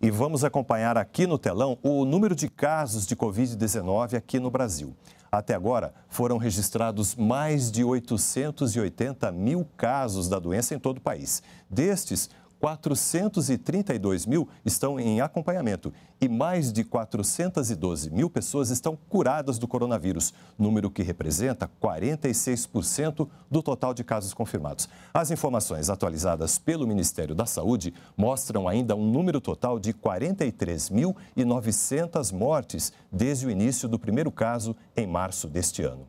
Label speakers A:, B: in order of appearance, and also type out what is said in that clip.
A: e vamos acompanhar aqui no telão o número de casos de Covid-19 aqui no Brasil. Até agora, foram registrados mais de 880 mil casos da doença em todo o país. Destes, 432 mil estão em acompanhamento e mais de 412 mil pessoas estão curadas do coronavírus, número que representa 46% do total de casos confirmados. As informações atualizadas pelo Ministério da Saúde mostram ainda um número total de 43.900 mortes desde o início do primeiro caso em março deste ano.